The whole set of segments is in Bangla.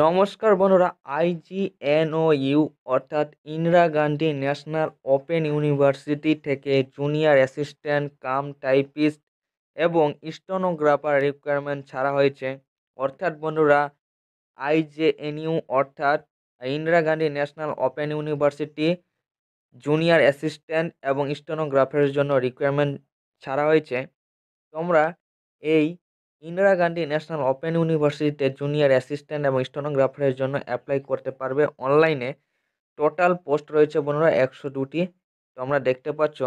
নমস্কার বন্ধুরা আইজিএনও ইউ অর্থাৎ Indira Gandhi national open university থেকে জুনিয়র অ্যাসিস্ট্যান্ট কাম টাইপিস্ট এবং স্টোনোগ্রাফার রিকোয়ারমেন্ট ছাড়া হয়েছে অর্থাৎ বন্ধুরা আইজেএনইউ অর্থাৎ Indira Gandhi national open university junior assistant এবং স্টোনোগ্রাফারের জন্য রিকোয়ারমেন্ট ছাড়া হয়েছে তোমরা এই ইন্দিরা গান্ধী ন্যাশনাল ওপেন ইউনিভার্সিটিতে জুনিয়র অ্যাসিস্ট্যান্ট এবং স্টেনোগ্রাফারের জন্য অ্যাপ্লাই করতে পারবে অনলাইনে টোটাল পোস্ট রয়েছে বন্ধুরা একশো দুটি তোমরা দেখতে পাচ্ছ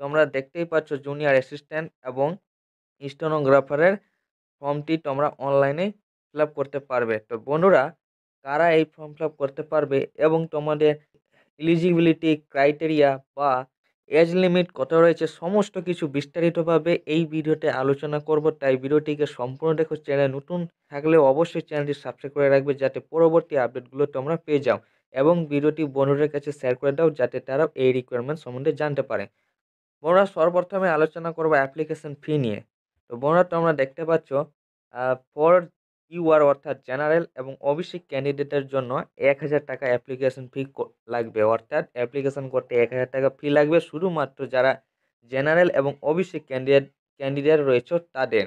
তোমরা দেখতেই পাচ্ছ জুনিয়র অ্যাসিস্ট্যান্ট এবং স্টেনোগ্রাফারের ফর্মটি তোমরা অনলাইনে ফিল করতে পারবে তো বন্ধুরা কারা এই ফর্ম ফিল করতে পারবে এবং তোমাদের এলিজিবিলিটি ক্রাইটেরিয়া বা এজ লিমিট কত রয়েছে সমস্ত কিছু বিস্তারিতভাবে এই ভিডিওতে আলোচনা করব তাই ভিডিওটিকে সম্পূর্ণ দেখো চ্যানেল নতুন থাকলে অবশ্যই চ্যানেলটি সাবস্ক্রাইব করে রাখবে যাতে পরবর্তী আপডেটগুলো তোমরা পেয়ে যাও এবং ভিডিওটি বন্ধুদের কাছে শেয়ার করে দাও যাতে তারা এই রিকোয়ারমেন্ট সম্বন্ধে জানতে পারে বোনরা সর্বপ্রথমে আলোচনা করব অ্যাপ্লিকেশন ফি নিয়ে তো বন্ধুরা তোমরা দেখতে পাচ্ছ ফর ইউআর অর্থাৎ জেনারেল এবং অভিষেক ক্যান্ডিডেটের জন্য এক হাজার টাকা অ্যাপ্লিকেশন ফি লাগবে অর্থাৎ অ্যাপ্লিকেশন করতে এক হাজার টাকা ফি লাগবে শুধুমাত্র যারা জেনারেল এবং অভিষেক ক্যান্ডিডেট ক্যান্ডিডেট রয়েছে তাদের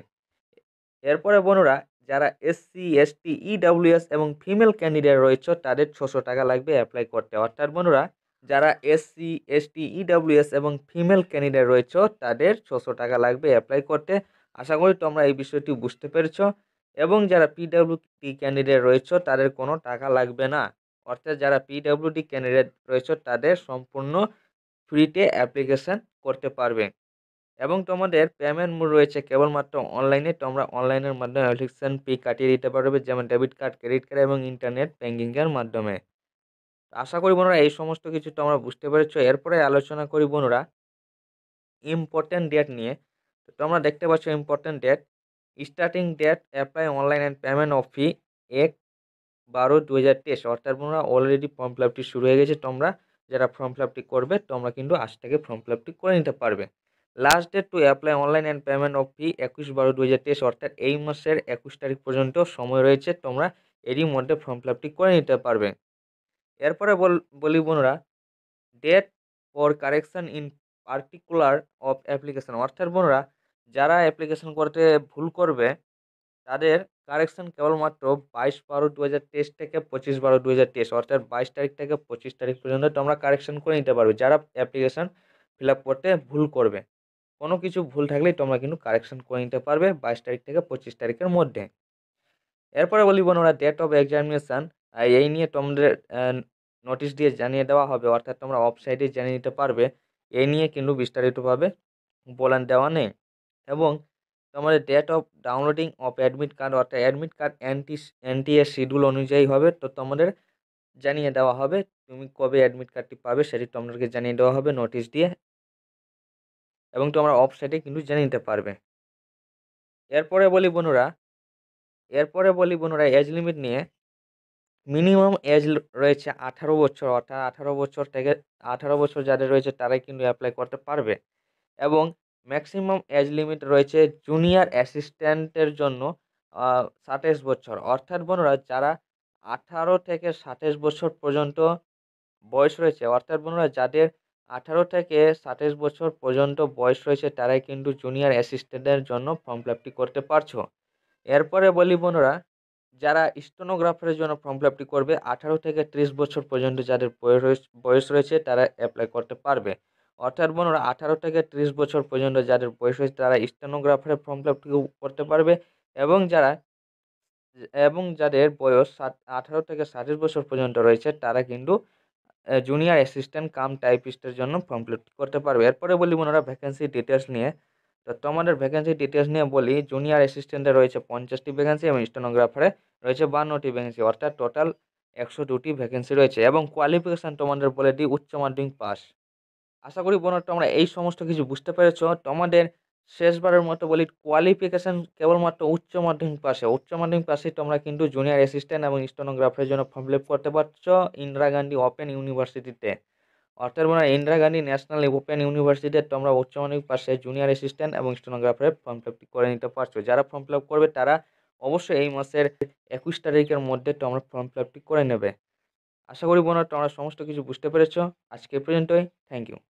এরপরে বন্ধুরা যারা এসসি এসটি ইডাব্লিউএস এবং ফিমেল ক্যান্ডিডেট রয়েছে তাদের ছশো টাকা লাগবে অ্যাপ্লাই করতে অর্থাৎ বনুরা যারা এসসি এসটি ইডাব্লিউএস এবং ফিমেল ক্যান্ডিডেট রয়েছে তাদের ছশো টাকা লাগবে অ্যাপ্লাই করতে আশা করি তোমরা এই বিষয়টি বুঝতে পেরেছো এবং যারা পিডাব্লিউডি ক্যান্ডিডেট রয়েছে তাদের কোনো টাকা লাগবে না অর্থাৎ যারা পিডাব্লিউডি ক্যান্ডিডেট রয়েছে তাদের সম্পূর্ণ ফ্রিতে অ্যাপ্লিকেশান করতে পারবে এবং তোমাদের পেমেন্ট মোড রয়েছে কেবলমাত্র অনলাইনে তোমরা অনলাইনের মাধ্যমে অ্যাপ্লিকেশান পি কাটিয়ে দিতে পারবে যেমন ডেবিট কার্ড ক্রেডিট কার্ড এবং ইন্টারনেট ব্যাঙ্কিংয়ের মাধ্যমে আশা করি বোনরা এই সমস্ত কিছু তোমরা বুঝতে পেরেছ এরপরে আলোচনা করি বোনরা ইম্পর্ট্যান্ট ডেট নিয়ে তো তোমরা দেখতে পাচ্ছ important date starting date apply online and payment of fee এক বারো দু হাজার তেইশ অর্থাৎ তোমরা অলরেডি ফর্ম ফিল আপটি শুরু হয়ে গেছে তোমরা যারা ফর্ম ফিল আপটি করবে তোমরা কিন্তু আজ থেকে ফর্ম ফিল আপটি করে নিতে পারবে last date to apply online and payment of fee একুশ বারো দু হাজার তেইশ অর্থাৎ এই মাসের একুশ তারিখ পর্যন্ত সময় রয়েছে তোমরা এরই মধ্যে ফর্ম ফিল আপটি করে নিতে পারবে এরপরে বলি বোনরা date for correction in particular of application অর্থাৎ বোনরা যারা অ্যাপ্লিকেশন করতে ভুল করবে তাদের কারেকশন কেবলমাত্র বাইশ বারো দু হাজার তেইশ থেকে পঁচিশ বারো দু হাজার তেইশ অর্থাৎ বাইশ তারিখ থেকে পঁচিশ তারিখ পর্যন্ত তোমরা কারেকশন করে নিতে পারবে যারা অ্যাপ্লিকেশন ফিল আপ করতে ভুল করবে কোনো কিছু ভুল থাকলেই তোমরা কিন্তু কারেকশন করে নিতে পারবে বাইশ তারিখ থেকে পঁচিশ তারিখের মধ্যে এরপরে বলি বোনরা ডেট অফ এক্সামিনেশান এই নিয়ে তোমাদের নোটিশ দিয়ে জানিয়ে দেওয়া হবে অর্থাৎ তোমরা ওয়েবসাইটে জানিয়ে নিতে পারবে এই নিয়ে কিন্তু বিস্তারিতভাবে বলেন দেওয়া নেই এবং তোমাদের date of downloading of admit card অর্থাৎ অ্যাডমিট কার্ড অ্যান্টি এনটিএ শিডিউল অনুযায়ী হবে তো তোমাদের জানিয়ে দেওয়া হবে তুমি কবে অ্যাডমিট কার্ডটি পাবে সেটি তোমাদেরকে জানিয়ে দেওয়া হবে নোটিশ দিয়ে এবং তোমরা ওয়েবসাইটে কিন্তু জেনে নিতে পারবে এরপরে বলি বন্ধুরা এরপরে বলি বন্ধুরা এজ লিমিট নিয়ে মিনিমাম এজ রয়েছে আঠারো বছর অর্থাৎ আঠারো বছর থেকে আঠারো বছর যাদের রয়েছে তারাই কিন্তু অ্যাপ্লাই করতে পারবে এবং ম্যাক্সিমাম এজ লিমিট রয়েছে জুনিয়র অ্যাসিস্ট্যান্টের জন্য সাতাশ বছর অর্থাৎ বোনরা যারা আঠারো থেকে সাতাশ বছর পর্যন্ত বয়স রয়েছে অর্থাৎ বোনরা যাদের আঠারো থেকে সাতাশ বছর পর্যন্ত বয়স রয়েছে তারাই কিন্তু জুনিয়র অ্যাসিস্ট্যান্টের জন্য ফর্ম ফিলাপটি করতে পারছো এরপরে বলি বোনরা যারা স্টোনোগ্রাফারের জন্য ফর্ম ফিলাপটি করবে আঠারো থেকে ত্রিশ বছর পর্যন্ত যাদের বয়স বয়স রয়েছে তারা অ্যাপ্লাই করতে পারবে অর্থাৎ বোনরা আঠারো থেকে ত্রিশ বছর পর্যন্ত যাদের বয়স হয়েছে তারা স্টেনোগ্রাফারের ফর্ম ফিল করতে পারবে এবং যারা এবং যাদের বয়স সাত আঠারো থেকে ষাটের বছর পর্যন্ত রয়েছে তারা কিন্তু জুনিয়র অ্যাসিস্ট্যান্ট কাম টাইপিস্টের জন্য ফর্ম ফিল করতে পারবে এরপরে বলি ওনারা ভ্যাকেন্সি ডিটেলস নিয়ে তো তোমাদের ভ্যাকেন্সি ডিটেলস নিয়ে বলি জুনিয়র অ্যাসিস্ট্যান্টে রয়েছে পঞ্চাশটি ভ্যাকেন্সি এবং স্টেনোগ্রাফারে রয়েছে বান্নটি ভ্যাকেন্সি অর্থাৎ টোটাল একশো দুটি ভ্যাকেন্সি রয়েছে এবং কোয়ালিফিকেশান তোমাদের বলে দিই উচ্চ মাধ্যমিক পাস আশা করি বোন তোমরা এই সমস্ত কিছু বুঝতে পেরেছ তোমাদের শেষবারের মতো বলি কোয়ালিফিকেশান কেবলমাত্র উচ্চ মাধ্যমিক পাশে উচ্চ মাধ্যমিক পাশে তোমরা কিন্তু জুনিয়র অ্যাসিস্ট্যান্ট এবং স্টেনোগ্রাফের জন্য ফর্ম ফিল করতে পারছ ইন্দিরা গান্ধী ওপেন ইউনিভার্সিটিতে অর্থাৎ মানে ইন্দিরা গান্ধী ন্যাশনাল ওপেন ইউনিভার্সিটিতে তোমরা উচ্চ মাধ্যমিক পাশে জুনিয়র অ্যাসিস্ট্যান্ট এবং স্টেনোগ্রাফারের ফর্ম ফিল করে নিতে পারছ যারা ফর্ম ফিল করবে তারা অবশ্যই এই মাসের একুশ তারিখের মধ্যে তোমরা ফর্ম ফিল করে নেবে আশা করি বোনা তোমরা সমস্ত কিছু বুঝতে পেরেছ আজকে পর্যন্তই থ্যাংক ইউ